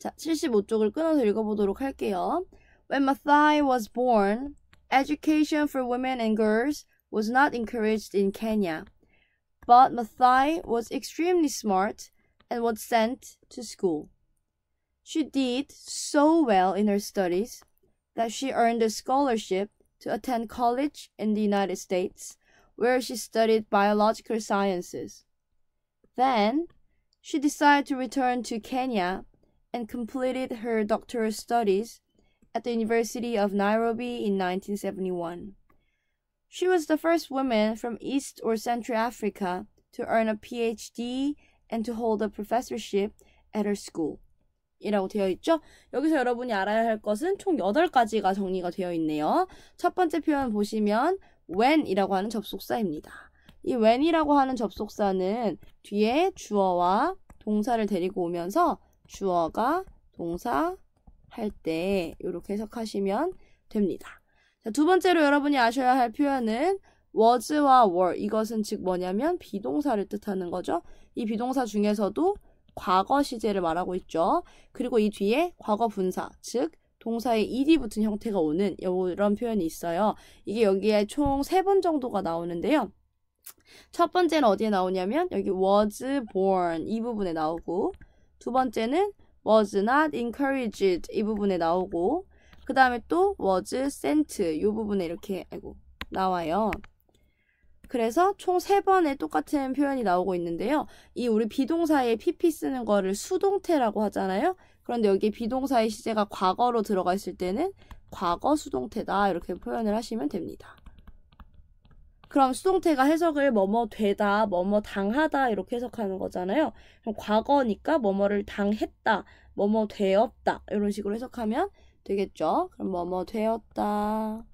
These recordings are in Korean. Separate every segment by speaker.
Speaker 1: 자, 75쪽을 끊어서 읽어보도록 할게요. When Mathai was born, education for women and girls was not encouraged in Kenya. But Mathai was extremely smart and was sent to school. She did so well in her studies that she earned a scholarship to attend college in the United States, where she studied biological sciences. Then, she decided to return to Kenya and completed her doctoral studies at the University of Nairobi in 1971. She was the first woman from East or Central Africa to earn a PhD and to hold a professorship at her school. 이라고 되어 있죠. 여기서 여러분이 알아야 할 것은 총 8가지가 정리가 되어 있네요. 첫 번째 표현 보시면 when이라고 하는 접속사입니다. 이 when이라고 하는 접속사는 뒤에 주어와 동사를 데리고 오면서 주어가 동사 할 때 이렇게 해석하시면 됩니다. 자, 두 번째로 여러분이 아셔야 할 표현은 was와 were 이것은 즉 뭐냐면 비동사를 뜻하는 거죠. 이 비동사 중에서도 과거 시제를 말하고 있죠. 그리고 이 뒤에 과거 분사 즉 동사에 e d 붙은 형태가 오는 이런 표현이 있어요. 이게 여기에 총 세 번 정도가 나오는데요. 첫 번째는 어디에 나오냐면 여기 was born 이 부분에 나오고 두 번째는 was not encouraged 이 부분에 나오고 그 다음에 또 was sent 이 부분에 이렇게 아이고, 나와요. 그래서 총 세번의 똑같은 표현이 나오고 있는데요. 이 우리 비동사의 pp 쓰는 거를 수동태라고 하잖아요. 그런데 여기 비동사의 시제가 과거로 들어가 있을 때는 과거 수동태다 이렇게 표현을 하시면 됩니다. 그럼 수동태가 해석을 뭐뭐 되다, 뭐뭐 당하다 이렇게 해석하는 거잖아요. 그럼 과거니까 뭐뭐를 당했다, 뭐뭐 되었다 이런 식으로 해석하면 되겠죠. 그럼 뭐뭐 되었다,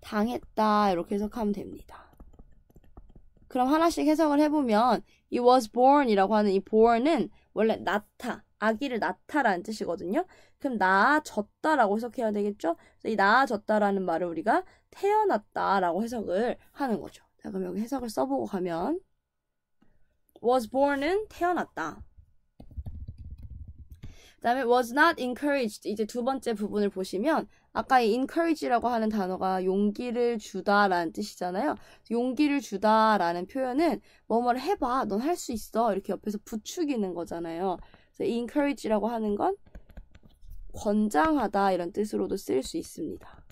Speaker 1: 당했다 이렇게 해석하면 됩니다. 그럼 하나씩 해석을 해보면 이 was born이라고 하는 이 born은 원래 낳다, 아기를 낳다라는 뜻이거든요. 그럼 낳아졌다라고 해석해야 되겠죠? 이 낳아졌다라는 말을 우리가 태어났다라고 해석을 하는 거죠. 자, 그럼 여기 해석을 써보고 가면 was born은 태어났다. 그다음에 was not encouraged 이제 두 번째 부분을 보시면 아까 이 encourage라고 하는 단어가 용기를 주다라는 뜻이잖아요. 용기를 주다라는 표현은 뭐뭐를 해봐, 넌 할 수 있어 이렇게 옆에서 부추기는 거잖아요. encourage라고 하는 건 권장하다 이런 뜻으로도 쓸 수 있습니다.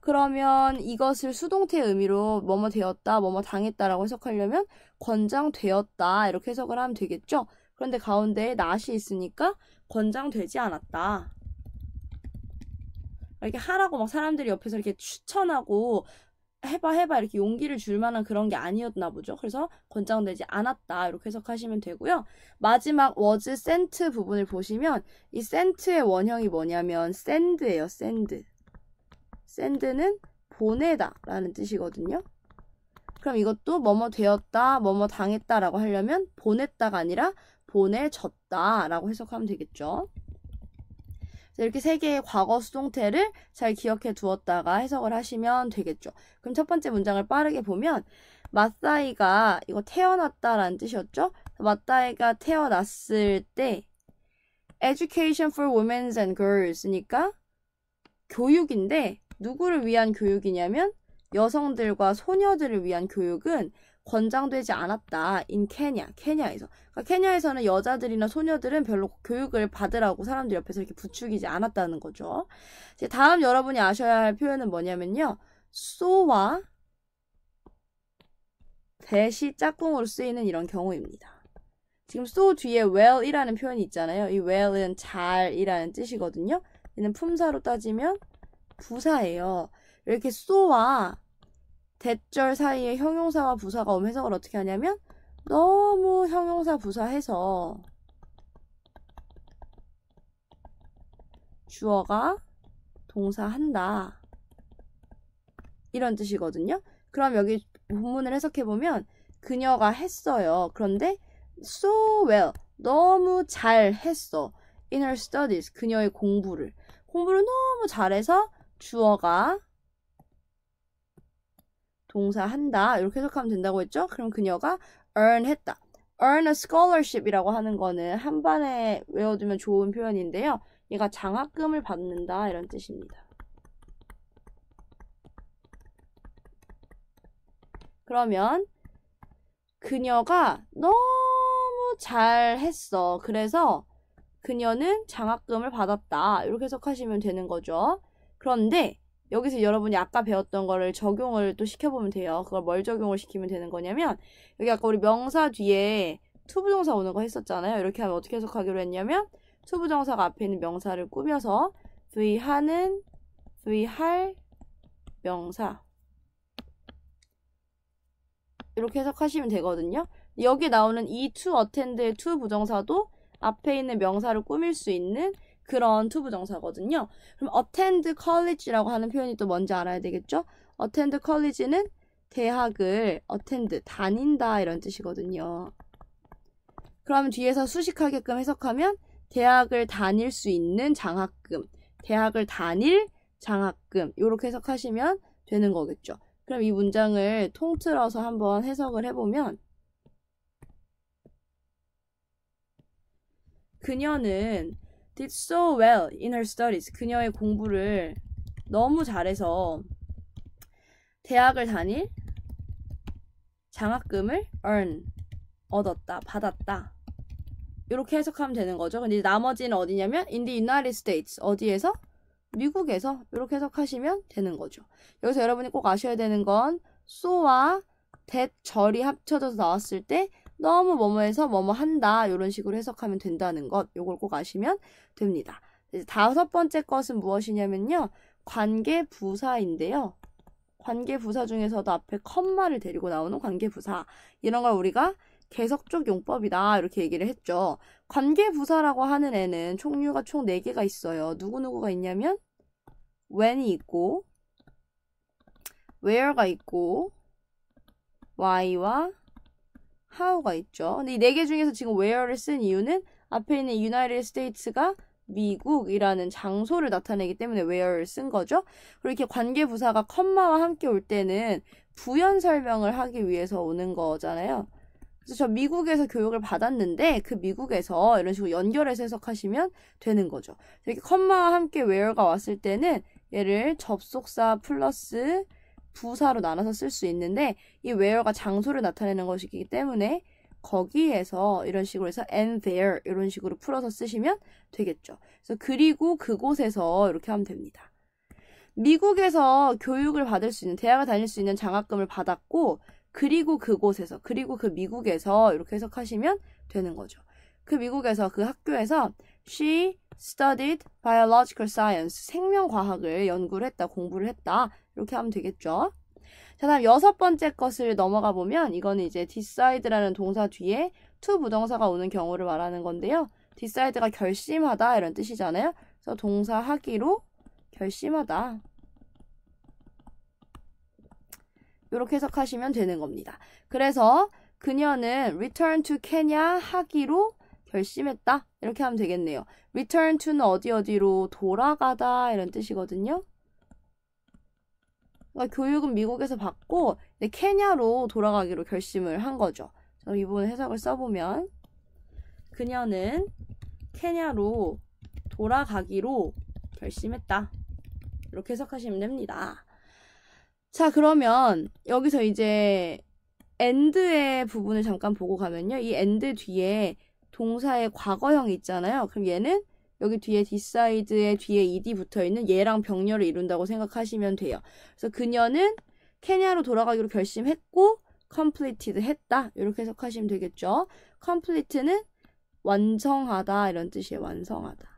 Speaker 1: 그러면 이것을 수동태 의미로 뭐뭐 되었다, 뭐뭐 당했다라고 해석하려면 권장되었다 이렇게 해석을 하면 되겠죠. 그런데 가운데에 낫이 있으니까 권장되지 않았다. 이렇게 하라고 막 사람들이 옆에서 이렇게 추천하고 해봐 해봐 이렇게 용기를 줄 만한 그런 게 아니었나 보죠. 그래서 권장되지 않았다 이렇게 해석하시면 되고요. 마지막 was sent 부분을 보시면 이 sent의 원형이 뭐냐면 send예요. send. send는 보내다 라는 뜻이거든요. 그럼 이것도 뭐뭐 되었다, 뭐뭐 당했다 라고 하려면 보냈다가 아니라 보내졌다 라고 해석하면 되겠죠. 이렇게 세 개의 과거 수동태를 잘 기억해 두었다가 해석을 하시면 되겠죠. 그럼 첫 번째 문장을 빠르게 보면 마사이가 이거 태어났다라는 뜻이었죠. 마사이가 태어났을 때 education for women and girls니까 교육인데 누구를 위한 교육이냐면 여성들과 소녀들을 위한 교육은 권장되지 않았다. 인 케냐, 케냐에서. 그러니까 케냐에서는 여자들이나 소녀들은 별로 교육을 받으라고 사람들 옆에서 이렇게 부추기지 않았다는 거죠. 이제 다음 여러분이 아셔야 할 표현은 뭐냐면요. 소와 대시 짝꿍으로 쓰이는 이런 경우입니다. 지금 so 뒤에 well이라는 표현이 있잖아요. 이 well은 잘이라는 뜻이거든요. 얘는 품사로 따지면 부사예요. 이렇게 so와 대절 사이에 형용사와 부사가 오면 해석을 어떻게 하냐면 너무 형용사 부사해서 주어가 동사한다 이런 뜻이거든요. 그럼 여기 본문을 해석해 보면 그녀가 했어요. 그런데 so well 너무 잘 했어. in her studies 그녀의 공부를 공부를 너무 잘해서 주어가 동사 한다 이렇게 해석하면 된다고 했죠? 그럼 그녀가 earn 했다. earn a scholarship이라고 하는 거는 한반에 외워두면 좋은 표현인데요. 얘가 장학금을 받는다 이런 뜻입니다. 그러면 그녀가 너무 잘했어. 그래서 그녀는 장학금을 받았다. 이렇게 해석하시면 되는 거죠. 그런데 여기서 여러분이 아까 배웠던 거를 적용을 또 시켜보면 돼요. 그걸 뭘 적용을 시키면 되는 거냐면 여기 아까 우리 명사 뒤에 투부정사 오는 거 했었잖아요. 이렇게 하면 어떻게 해석하기로 했냐면 투부정사가 앞에 있는 명사를 꾸며서 v하는 v할 명사 이렇게 해석하시면 되거든요. 여기 나오는 이 투어 a 드의투 부정사도 앞에 있는 명사를 꾸밀 수 있는 그런 투부정사거든요. 그럼 attend college라고 하는 표현이 또 뭔지 알아야 되겠죠? attend college는 대학을 attend 다닌다 이런 뜻이거든요. 그러면 뒤에서 수식하게끔 해석하면 대학을 다닐 수 있는 장학금, 대학을 다닐 장학금 이렇게 해석하시면 되는 거겠죠. 그럼 이 문장을 통틀어서 한번 해석을 해보면 그녀는 did so well in her studies. 그녀의 공부를 너무 잘해서 대학을 다닐 장학금을 earn 얻었다 받았다 이렇게 해석하면 되는 거죠. 근데 나머지는 어디냐면 in the United States 어디에서 미국에서 이렇게 해석하시면 되는 거죠. 여기서 여러분이 꼭 아셔야 되는 건 so와 that 절이 합쳐져서 나왔을 때 너무 뭐뭐해서 뭐뭐 한다 이런 식으로 해석하면 된다는 것 요걸 꼭 아시면 됩니다. 다섯 번째 것은 무엇이냐면요. 관계 부사인데요. 관계 부사 중에서도 앞에 컴마를 데리고 나오는 관계 부사 이런 걸 우리가 계속적 용법이다 이렇게 얘기를 했죠. 관계 부사라고 하는 애는 총류가 총 4개가 있어요. 누구누구가 있냐면 when이 있고 where가 있고 why와 how가 있죠. 근데 이 네 개 중에서 지금 where를 쓴 이유는 앞에 있는 United States가 미국이라는 장소를 나타내기 때문에 where를 쓴 거죠. 그리고 이렇게 관계 부사가 컴마와 함께 올 때는 부연 설명을 하기 위해서 오는 거잖아요. 그래서 저 미국에서 교육을 받았는데 그 미국에서 이런 식으로 연결해서 해석하시면 되는 거죠. 이렇게 컴마와 함께 where가 왔을 때는 얘를 접속사 플러스 부사로 나눠서 쓸 수 있는데 이 where가 장소를 나타내는 것이기 때문에 거기에서 이런 식으로 해서 and there 이런 식으로 풀어서 쓰시면 되겠죠. 그래서 그리고 그곳에서 이렇게 하면 됩니다. 미국에서 교육을 받을 수 있는 대학을 다닐 수 있는 장학금을 받았고 그리고 그곳에서 그리고 그 미국에서 이렇게 해석하시면 되는 거죠. 그 미국에서 그 학교에서 She studied biological science. 생명과학을 연구를 했다, 공부를 했다. 이렇게 하면 되겠죠. 자, 다음 여섯 번째 것을 넘어가 보면 이거는 이제 decide라는 동사 뒤에 to 부동사가 오는 경우를 말하는 건데요. decide가 결심하다 이런 뜻이잖아요. 그래서 동사 하기로 결심하다. 이렇게 해석하시면 되는 겁니다. 그래서 그녀는 return to Kenya 하기로 결심했다 이렇게 하면 되겠네요. return to는 어디 어디로 돌아가다 이런 뜻이거든요. 그러니까 교육은 미국에서 받고 케냐로 돌아가기로 결심을 한 거죠. 이 부분 해석을 써보면 그녀는 케냐로 돌아가기로 결심했다. 이렇게 해석하시면 됩니다. 자, 그러면 여기서 이제 엔드의 부분을 잠깐 보고 가면요. 이 엔드 뒤에 동사의 과거형 있잖아요. 그럼 얘는 여기 뒤에 decide의 뒤에 ed 붙어 있는 얘랑 병렬을 이룬다고 생각하시면 돼요. 그래서 그녀는 케냐로 돌아가기로 결심했고 completed 했다. 이렇게 해석하시면 되겠죠. complete는 완성하다 이런 뜻이에요. 완성하다.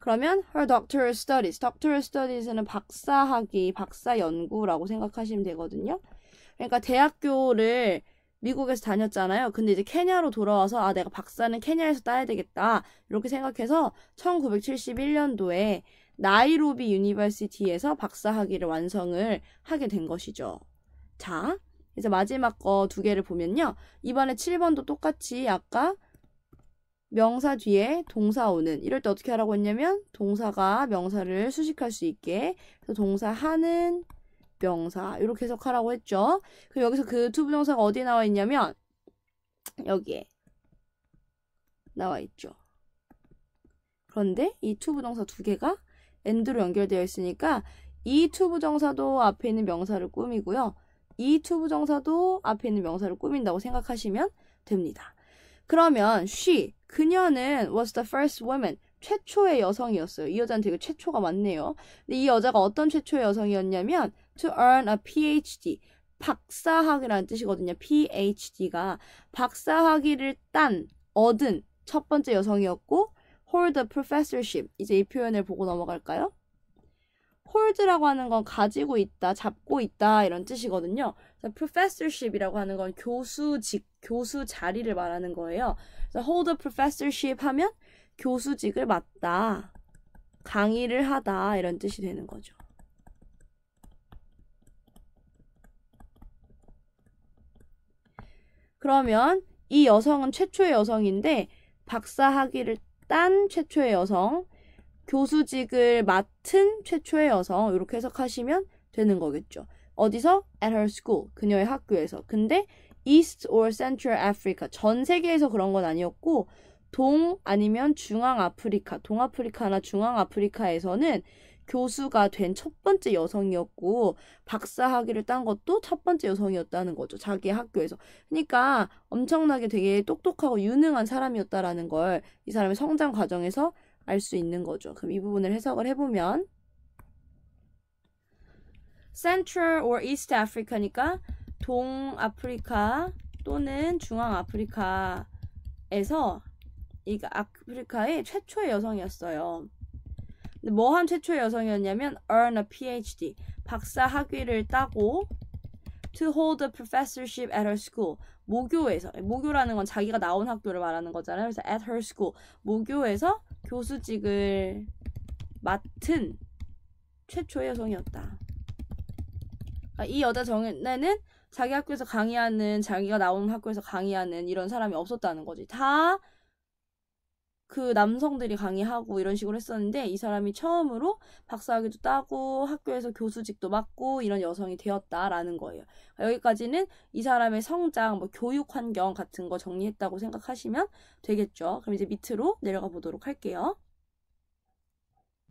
Speaker 1: 그러면 her doctoral studies, doctoral studies는 박사학위, 박사 연구라고 생각하시면 되거든요. 그러니까 대학교를 미국에서 다녔잖아요. 근데 이제 케냐로 돌아와서 아 내가 박사는 케냐에서 따야 되겠다 이렇게 생각해서 1971년도에 나이로비 유니버시티에서 박사 학위를 완성을 하게 된 것이죠. 자, 이제 마지막 거 두 개를 보면요. 이번에 7번도 똑같이 아까 명사 뒤에 동사 오는 이럴 때 어떻게 하라고 했냐면 동사가 명사를 수식할 수 있게 동사 하는 명사 이렇게 해석하라고 했죠. 그럼 여기서 그 to 부정사가 어디에 나와 있냐면 여기에 나와 있죠. 그런데 이 to 부정사 두 개가 and로 연결되어 있으니까 이 to 부정사도 앞에 있는 명사를 꾸미고요. 이 to 부정사도 앞에 있는 명사를 꾸민다고 생각하시면 됩니다. 그러면 she 그녀는 was the first woman 최초의 여성이었어요. 이 여자는 되게 최초가 많네요. 근데 이 여자가 어떤 최초의 여성이었냐면 to earn a PhD. 박사학위라는 뜻이거든요. PhD가 박사학위를 딴, 얻은 첫 번째 여성이었고 hold a professorship. 이제 이 표현을 보고 넘어갈까요? hold라고 하는 건 가지고 있다, 잡고 있다 이런 뜻이거든요. 그래 professorship이라고 하는 건 교수직, 교수 자리를 말하는 거예요. 그래 hold a professorship 하면 교수직을 맡다, 강의를 하다 이런 뜻이 되는 거죠. 그러면 이 여성은 최초의 여성인데 박사 학위를 딴 최초의 여성, 교수직을 맡은 최초의 여성 이렇게 해석하시면 되는 거겠죠. 어디서? At her school. 그녀의 학교에서. 근데 East or Central Africa. 전 세계에서 그런 건 아니었고, 동 아니면 중앙 아프리카, 동아프리카나 중앙 아프리카에서는 교수가 된 첫 번째 여성이었고 박사 학위를 딴 것도 첫 번째 여성이었다는 거죠. 자기 학교에서. 그러니까 엄청나게 되게 똑똑하고 유능한 사람이었다라는 걸 이 사람의 성장 과정에서 알 수 있는 거죠. 그럼 이 부분을 해석을 해보면 Central or East Africa니까 동아프리카 또는 중앙아프리카에서 이 아프리카의 최초의 여성이었어요. 뭐한 최초의 여성이었냐면 earn a PhD 박사 학위를 따고 to hold a professorship at her school 모교에서 모교라는 건 자기가 나온 학교를 말하는 거잖아요. 그래서 at her school 모교에서 교수직을 맡은 최초의 여성이었다. 그러니까 이 여자 정연에는 자기 학교에서 강의하는 자기가 나온 학교에서 강의하는 이런 사람이 없었다는 거지. 다그 남성들이 강의하고 이런 식으로 했었는데 이 사람이 처음으로 박사학위도 따고 학교에서 교수직도 맡고 이런 여성이 되었다라는 거예요. 여기까지는 이 사람의 성장, 뭐 교육 환경 같은 거 정리했다고 생각하시면 되겠죠. 그럼 이제 밑으로 내려가 보도록 할게요.